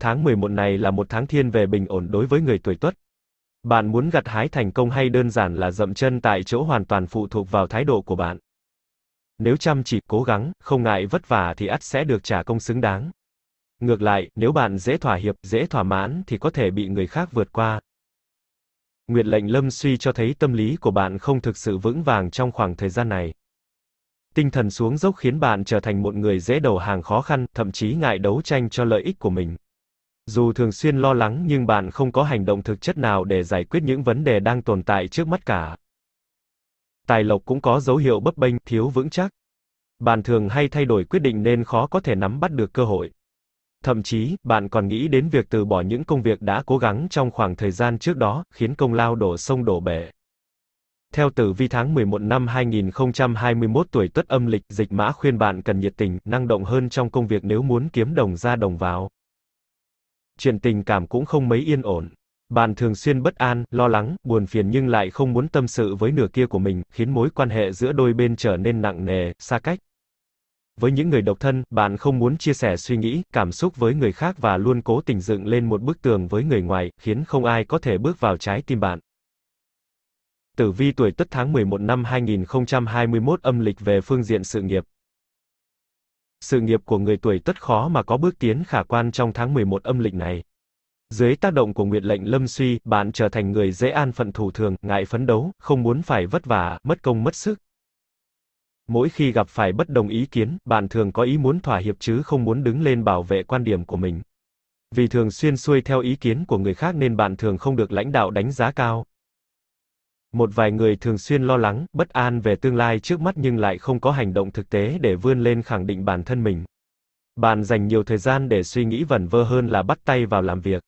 tháng 11 này là một tháng thiên về bình ổn đối với người tuổi Tuất. Bạn muốn gặt hái thành công hay đơn giản là dậm chân tại chỗ hoàn toàn phụ thuộc vào thái độ của bạn. Nếu chăm chỉ, cố gắng, không ngại vất vả thì ắt sẽ được trả công xứng đáng. Ngược lại, nếu bạn dễ thỏa hiệp, dễ thỏa mãn thì có thể bị người khác vượt qua. Nguyệt lệnh lâm suy cho thấy tâm lý của bạn không thực sự vững vàng trong khoảng thời gian này. Tinh thần xuống dốc khiến bạn trở thành một người dễ đầu hàng khó khăn, thậm chí ngại đấu tranh cho lợi ích của mình. Dù thường xuyên lo lắng nhưng bạn không có hành động thực chất nào để giải quyết những vấn đề đang tồn tại trước mắt cả. Tài lộc cũng có dấu hiệu bấp bênh, thiếu vững chắc. Bạn thường hay thay đổi quyết định nên khó có thể nắm bắt được cơ hội. Thậm chí, bạn còn nghĩ đến việc từ bỏ những công việc đã cố gắng trong khoảng thời gian trước đó, khiến công lao đổ sông đổ bể. Theo tử vi tháng 11 năm 2021 tuổi Tuất âm lịch, dịch mã khuyên bạn cần nhiệt tình, năng động hơn trong công việc nếu muốn kiếm đồng ra đồng vào chuyện tình cảm cũng không mấy yên ổn. Bạn thường xuyên bất an, lo lắng, buồn phiền nhưng lại không muốn tâm sự với nửa kia của mình, khiến mối quan hệ giữa đôi bên trở nên nặng nề, xa cách. Với những người độc thân, bạn không muốn chia sẻ suy nghĩ, cảm xúc với người khác và luôn cố tình dựng lên một bức tường với người ngoài, khiến không ai có thể bước vào trái tim bạn. Tử vi tuổi Tất tháng 11 năm 2021 âm lịch về phương diện sự nghiệp sự nghiệp của người tuổi Tất khó mà có bước tiến khả quan trong tháng 11 âm lịch này. Dưới tác động của nguyện lệnh lâm suy, bạn trở thành người dễ an phận thủ thường, ngại phấn đấu, không muốn phải vất vả, mất công mất sức. Mỗi khi gặp phải bất đồng ý kiến, bạn thường có ý muốn thỏa hiệp chứ không muốn đứng lên bảo vệ quan điểm của mình. Vì thường xuyên xuôi theo ý kiến của người khác nên bạn thường không được lãnh đạo đánh giá cao một vài người thường xuyên lo lắng, bất an về tương lai trước mắt nhưng lại không có hành động thực tế để vươn lên khẳng định bản thân mình. Bạn dành nhiều thời gian để suy nghĩ vẩn vơ hơn là bắt tay vào làm việc.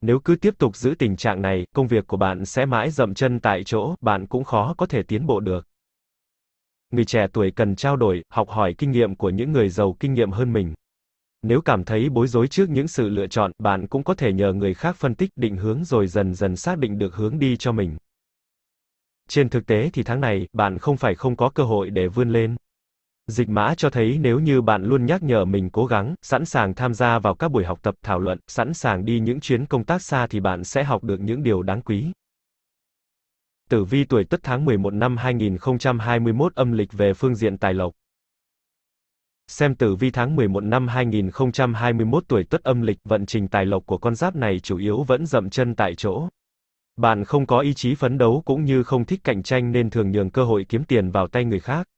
Nếu cứ tiếp tục giữ tình trạng này, công việc của bạn sẽ mãi dậm chân tại chỗ, bạn cũng khó có thể tiến bộ được. Người trẻ tuổi cần trao đổi, học hỏi kinh nghiệm của những người giàu kinh nghiệm hơn mình. Nếu cảm thấy bối rối trước những sự lựa chọn, bạn cũng có thể nhờ người khác phân tích định hướng rồi dần dần xác định được hướng đi cho mình. Trên thực tế thì tháng này, bạn không phải không có cơ hội để vươn lên. Dịch mã cho thấy nếu như bạn luôn nhắc nhở mình cố gắng, sẵn sàng tham gia vào các buổi học tập thảo luận, sẵn sàng đi những chuyến công tác xa thì bạn sẽ học được những điều đáng quý. Tử vi tuổi Tất tháng 11 năm 2021 âm lịch về phương diện tài lộc. Xem tử vi tháng 11 năm 2021 tuổi Tất âm lịch, vận trình tài lộc của con giáp này chủ yếu vẫn dậm chân tại chỗ. Bạn không có ý chí phấn đấu cũng như không thích cạnh tranh nên thường nhường cơ hội kiếm tiền vào tay người khác.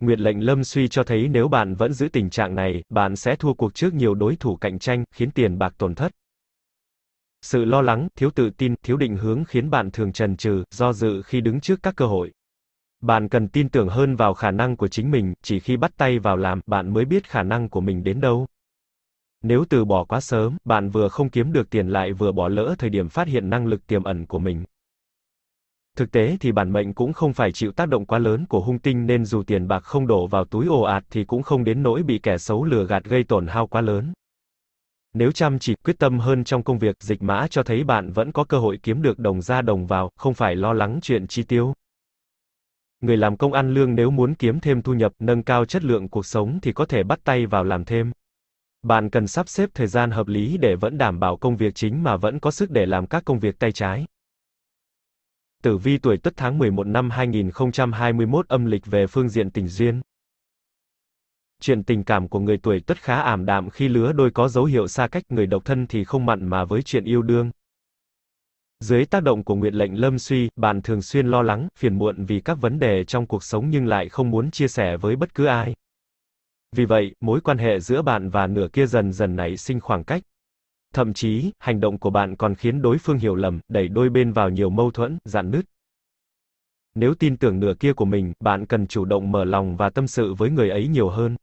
Nguyệt lệnh lâm suy cho thấy nếu bạn vẫn giữ tình trạng này, bạn sẽ thua cuộc trước nhiều đối thủ cạnh tranh, khiến tiền bạc tổn thất. Sự lo lắng, thiếu tự tin, thiếu định hướng khiến bạn thường trần trừ, do dự khi đứng trước các cơ hội. Bạn cần tin tưởng hơn vào khả năng của chính mình, chỉ khi bắt tay vào làm, bạn mới biết khả năng của mình đến đâu. Nếu từ bỏ quá sớm, bạn vừa không kiếm được tiền lại vừa bỏ lỡ thời điểm phát hiện năng lực tiềm ẩn của mình. Thực tế thì bản mệnh cũng không phải chịu tác động quá lớn của hung tinh nên dù tiền bạc không đổ vào túi ồ ạt thì cũng không đến nỗi bị kẻ xấu lừa gạt gây tổn hao quá lớn. Nếu chăm chỉ, quyết tâm hơn trong công việc, dịch mã cho thấy bạn vẫn có cơ hội kiếm được đồng ra đồng vào, không phải lo lắng chuyện chi tiêu. Người làm công ăn lương nếu muốn kiếm thêm thu nhập, nâng cao chất lượng cuộc sống thì có thể bắt tay vào làm thêm. Bạn cần sắp xếp thời gian hợp lý để vẫn đảm bảo công việc chính mà vẫn có sức để làm các công việc tay trái. Tử vi tuổi Tất tháng 11 năm 2021 âm lịch về phương diện tình duyên. Chuyện tình cảm của người tuổi Tất khá ảm đạm khi lứa đôi có dấu hiệu xa cách, người độc thân thì không mặn mà với chuyện yêu đương. Dưới tác động của nguyện lệnh lâm suy, bạn thường xuyên lo lắng, phiền muộn vì các vấn đề trong cuộc sống nhưng lại không muốn chia sẻ với bất cứ ai. Vì vậy, mối quan hệ giữa bạn và nửa kia dần dần nảy sinh khoảng cách. Thậm chí, hành động của bạn còn khiến đối phương hiểu lầm, đẩy đôi bên vào nhiều mâu thuẫn, dạn nứt. Nếu tin tưởng nửa kia của mình, bạn cần chủ động mở lòng và tâm sự với người ấy nhiều hơn.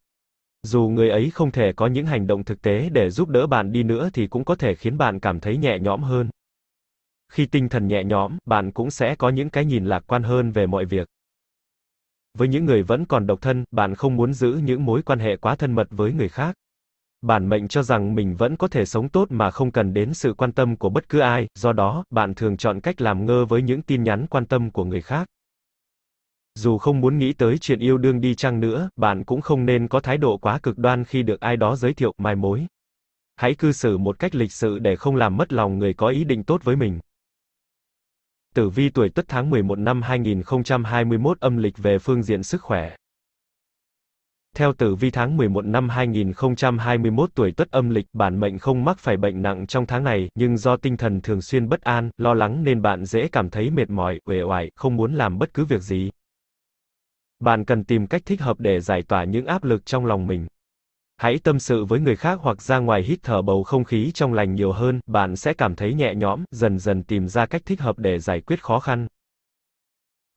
Dù người ấy không thể có những hành động thực tế để giúp đỡ bạn đi nữa thì cũng có thể khiến bạn cảm thấy nhẹ nhõm hơn. Khi tinh thần nhẹ nhõm, bạn cũng sẽ có những cái nhìn lạc quan hơn về mọi việc. Với những người vẫn còn độc thân, bạn không muốn giữ những mối quan hệ quá thân mật với người khác. Bản mệnh cho rằng mình vẫn có thể sống tốt mà không cần đến sự quan tâm của bất cứ ai, do đó, bạn thường chọn cách làm ngơ với những tin nhắn quan tâm của người khác. Dù không muốn nghĩ tới chuyện yêu đương đi chăng nữa, bạn cũng không nên có thái độ quá cực đoan khi được ai đó giới thiệu, mai mối. Hãy cư xử một cách lịch sự để không làm mất lòng người có ý định tốt với mình. Tử vi tuổi Tuất tháng 11 năm 2021 âm lịch về phương diện sức khỏe. Theo tử vi tháng 11 năm 2021 tuổi Tuất âm lịch, bản mệnh không mắc phải bệnh nặng trong tháng này, nhưng do tinh thần thường xuyên bất an, lo lắng nên bạn dễ cảm thấy mệt mỏi, uể oải, không muốn làm bất cứ việc gì. Bạn cần tìm cách thích hợp để giải tỏa những áp lực trong lòng mình. Hãy tâm sự với người khác hoặc ra ngoài hít thở bầu không khí trong lành nhiều hơn, bạn sẽ cảm thấy nhẹ nhõm, dần dần tìm ra cách thích hợp để giải quyết khó khăn.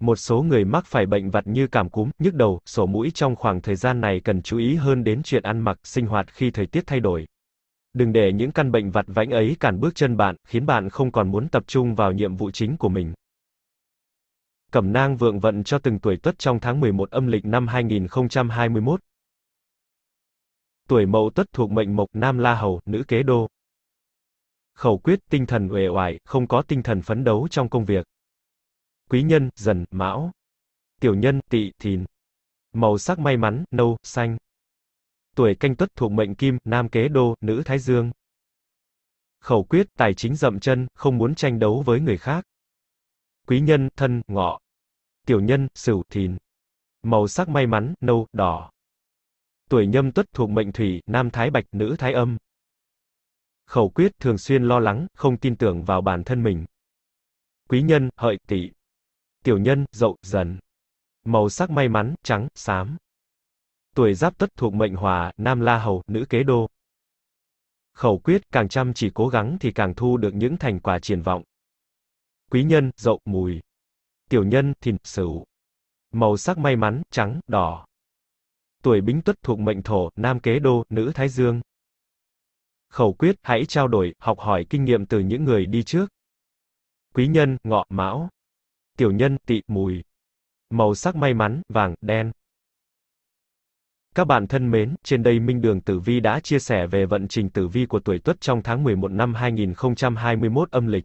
Một số người mắc phải bệnh vặt như cảm cúm, nhức đầu, sổ mũi trong khoảng thời gian này cần chú ý hơn đến chuyện ăn mặc, sinh hoạt khi thời tiết thay đổi. Đừng để những căn bệnh vặt vãnh ấy cản bước chân bạn, khiến bạn không còn muốn tập trung vào nhiệm vụ chính của mình. Cẩm nang vượng vận cho từng tuổi tuất trong tháng 11 âm lịch năm 2021 tuổi mậu tất thuộc mệnh mộc nam la hầu, nữ kế đô. Khẩu quyết tinh thần uể oải, không có tinh thần phấn đấu trong công việc. Quý nhân, dần, mão. Tiểu nhân, tỵ, thìn. Màu sắc may mắn, nâu, xanh. Tuổi canh tuất thuộc mệnh kim, nam kế đô, nữ thái dương. Khẩu quyết, tài chính dậm chân, không muốn tranh đấu với người khác. Quý nhân, thân, ngọ. Tiểu nhân, sửu, thìn. Màu sắc may mắn, nâu, đỏ tuổi nhâm tuất thuộc mệnh thủy, nam thái bạch, nữ thái âm. Khẩu quyết thường xuyên lo lắng, không tin tưởng vào bản thân mình. Quý nhân, hợi, tỵ. Tiểu nhân, dậu, dần. Màu sắc may mắn, trắng, xám. Tuổi giáp tuất thuộc mệnh hỏa, nam la hầu, nữ kế đô. Khẩu quyết, càng chăm chỉ cố gắng thì càng thu được những thành quả triển vọng. Quý nhân, dậu, mùi. Tiểu nhân, thìn, sửu. Màu sắc may mắn, trắng, đỏ tuổi bính tuất thuộc mệnh thổ, nam kế đô, nữ thái dương. Khẩu quyết, hãy trao đổi, học hỏi kinh nghiệm từ những người đi trước. Quý nhân, ngọ, mão. Tiểu nhân, tị, mùi. Màu sắc may mắn, vàng, đen. Các bạn thân mến, trên đây Minh Đường Tử Vi đã chia sẻ về vận trình tử vi của tuổi Tuất trong tháng 11 năm 2021 âm lịch.